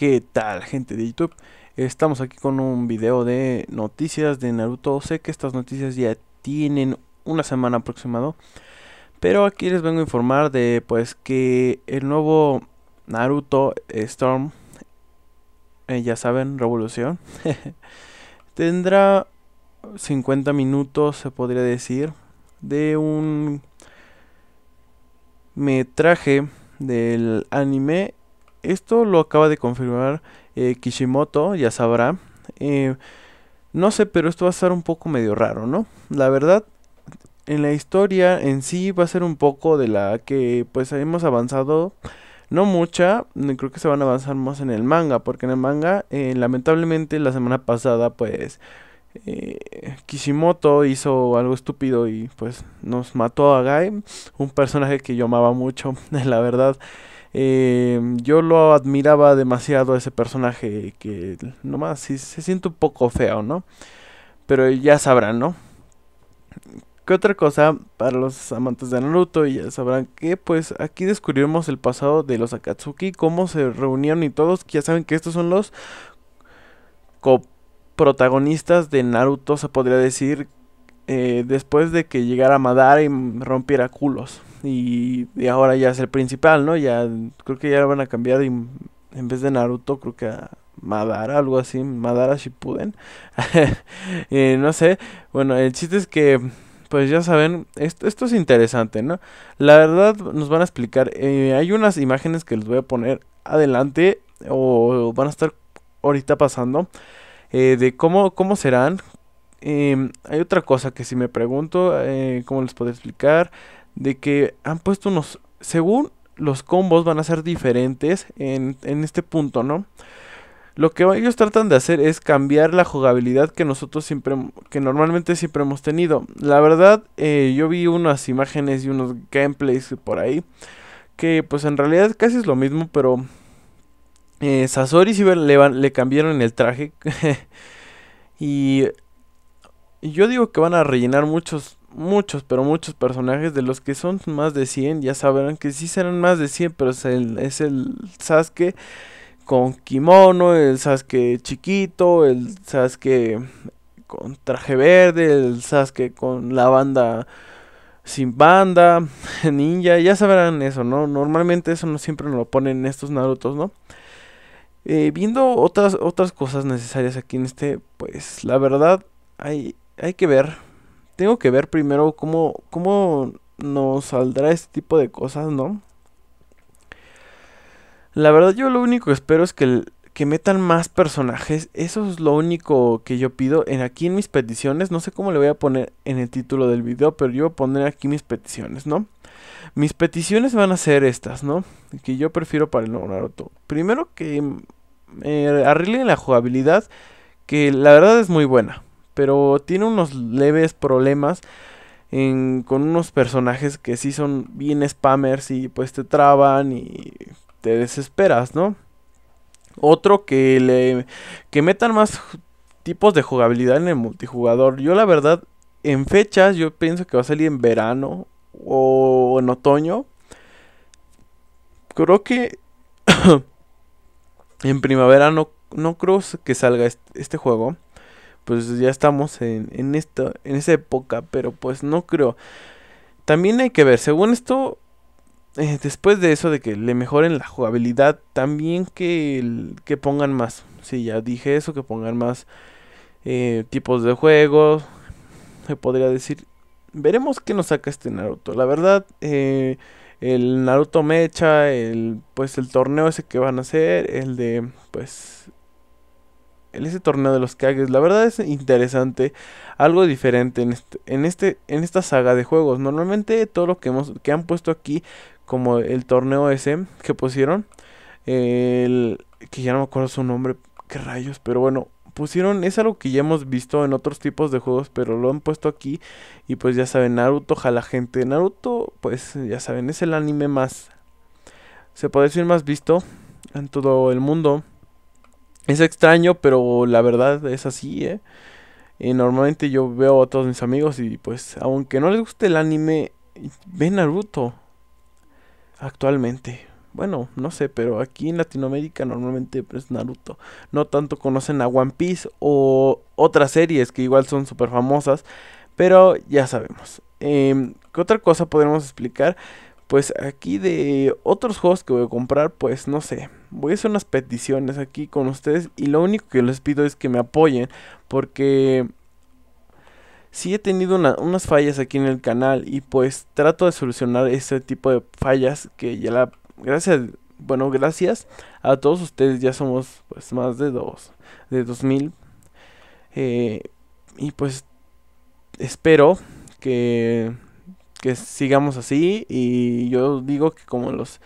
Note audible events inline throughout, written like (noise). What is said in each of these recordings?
¿Qué tal gente de YouTube? Estamos aquí con un video de noticias de Naruto. Sé que estas noticias ya tienen una semana aproximado. Pero aquí les vengo a informar de pues que el nuevo Naruto Storm, eh, ya saben, Revolución, (laughs) tendrá 50 minutos, se podría decir, de un metraje del anime esto lo acaba de confirmar eh, Kishimoto, ya sabrá. Eh, no sé, pero esto va a ser un poco medio raro, ¿no? La verdad, en la historia en sí va a ser un poco de la que pues hemos avanzado. No mucha, mm, creo que se van a avanzar más en el manga, porque en el manga, eh, lamentablemente la semana pasada, pues, eh, Kishimoto hizo algo estúpido y pues nos mató a Gai. un personaje que yo amaba mucho, (laughs) la verdad. Eh, yo lo admiraba demasiado a ese personaje que nomás se siente un poco feo, ¿no? Pero ya sabrán, ¿no? ¿Qué otra cosa para los amantes de Naruto? ya sabrán que pues aquí descubrimos el pasado de los Akatsuki, cómo se reunieron y todos, ya saben que estos son los coprotagonistas de Naruto, se podría decir eh, después de que llegara Madara y rompiera culos. Y, ahora ya es el principal, ¿no? Ya creo que ya lo van a cambiar y en vez de Naruto creo que a Madara, algo así, Madara si pueden (laughs) eh, no sé, bueno, el chiste es que pues ya saben, esto, es interesante, ¿no? La verdad nos van a explicar, eh, hay unas imágenes que les voy a poner adelante o, van a estar ahorita pasando de cómo, cómo serán, Em, hay otra cosa que si me pregunto, eh, ¿cómo les puedo explicar? De que han puesto unos, según los combos van a ser diferentes en, este punto, ¿no? Lo que ellos tratan de hacer es cambiar la jugabilidad que nosotros siempre, que normalmente siempre hemos tenido. La verdad, eh, yo vi unas imágenes y unos gameplays por ahí, que pues en realidad casi es lo mismo, pero eh, Sasori sí le, le cambiaron el traje. (laughs) y y yo digo que van a rellenar muchos, muchos, pero muchos personajes. De los que son más de 100, ya sabrán que sí serán más de 100, pero es el, es Sasuke con kimono, el Sasuke chiquito, el Sasuke con traje verde, el Sasuke con la banda sin banda, (laughs) ninja, ya sabrán eso, ¿no? Normalmente eso no siempre nos lo ponen estos Narutos, ¿no? Eh, viendo otras, otras cosas necesarias aquí en este, pues la verdad hay hay que ver. Tengo que ver primero cómo, cómo nos saldrá este tipo de cosas, ¿no? La verdad yo lo único que espero es que, metan más personajes. Eso es lo único que yo pido. En, aquí en mis peticiones, no sé cómo le voy a poner en el título del video, pero yo voy a poner aquí mis peticiones, ¿no? Mis peticiones van a ser estas, ¿no? Que yo prefiero para el nuevo Primero que mm, eh, arreglen la jugabilidad, que la verdad es muy buena pero tiene unos leves problemas con unos personajes que sí son bien spammers y pues te traban y te desesperas, ¿no? Otro que le que metan más tipos de jugabilidad en el multijugador. Yo la verdad en fechas yo pienso que va a salir en verano o en otoño. Creo que (coughs) en primavera no, no creo que salga este juego pues ya estamos en, en, en esa época, pero pues no creo. También hay que ver, según esto, eh, después de eso de que le mejoren la jugabilidad, también que, que pongan más, sí, ya dije eso, que pongan más eh, tipos de juegos, se podría decir. Veremos qué nos saca este Naruto. La verdad, eh, el Naruto Mecha, el pues el torneo ese que van a hacer, el de pues en ese torneo de los Kages. La verdad es interesante, algo diferente en este, en este, en esta saga de juegos. Normalmente todo lo que hemos, que han puesto aquí, como el torneo ese que pusieron, el, que ya no me acuerdo su nombre, Que rayos, pero bueno, pusieron, es algo que ya hemos visto en otros tipos de juegos, pero lo han puesto aquí y pues ya saben, Naruto ojalá gente. Naruto, pues ya saben, es el anime más, se puede decir más visto en todo el mundo. Es extraño, pero la verdad es así, ¿eh? ¿eh? normalmente yo veo a todos mis amigos y pues aunque no les guste el anime, ven Naruto actualmente. Bueno, no sé, pero aquí en Latinoamérica normalmente es pues, Naruto. No tanto conocen a One Piece o otras series que igual son súper famosas, pero ya sabemos. Em, ¿Qué otra cosa podremos explicar? pues aquí de otros juegos que voy a comprar, pues no sé. Voy a hacer unas peticiones aquí con ustedes y lo único que les pido es que me apoyen porque sí he tenido unas fallas aquí en el canal y pues trato de solucionar ese tipo de fallas que ya la... Gracias, bueno, gracias a todos ustedes ya somos pues más de dos, de 2000. Eh, y pues espero que que sigamos así y yo digo que como los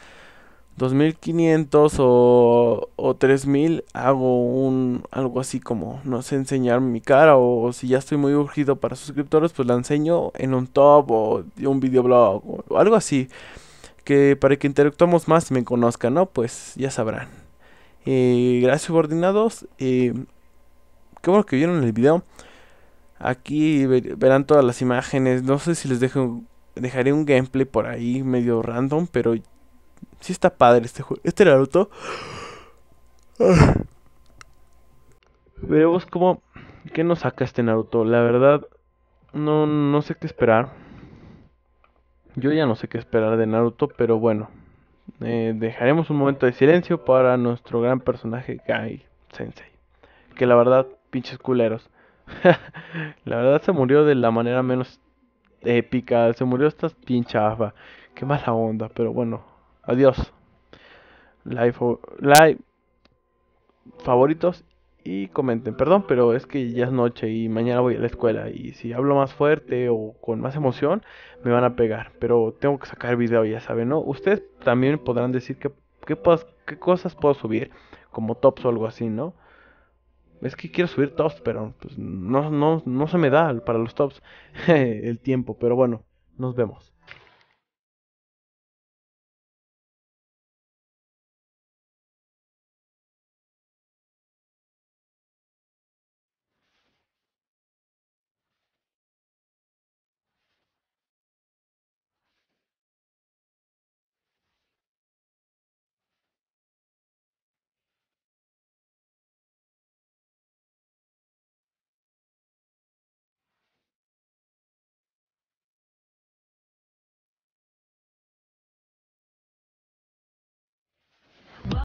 2500 o, 3000 hago un algo así como no sé enseñar mi cara o, si ya estoy muy urgido para suscriptores pues la enseño en un top o un videoblog o, o algo así que para que interactuemos más y me conozcan no pues ya sabrán y gracias subordinados y qué bueno que vieron el video aquí verán todas las imágenes no sé si les dejo Dejaré un gameplay por ahí medio random, pero sí está padre este juego. Este Naruto. (sighs) Veremos cómo. ¿Qué nos saca este Naruto? La verdad, no, no sé qué esperar. Yo ya no sé qué esperar de Naruto, pero bueno. Eh, dejaremos un momento de silencio para nuestro gran personaje Gai Sensei. Que la verdad, pinches culeros. (laughs) la verdad se murió de la manera menos épica. Se murió esta pincha AFA. Qué mala onda, pero bueno. Adiós. Live, live favoritos y comenten. Perdón, pero es que ya es noche y mañana voy a la escuela. Y si hablo más fuerte o con más emoción, me van a pegar. Pero tengo que sacar video, ya saben, ¿no? Ustedes también podrán decir que, qué cosas puedo subir, como tops o algo así, ¿no? es que quiero subir tops, pero pues no, no, no se me da para los tops (laughs) el tiempo. Pero bueno, nos vemos.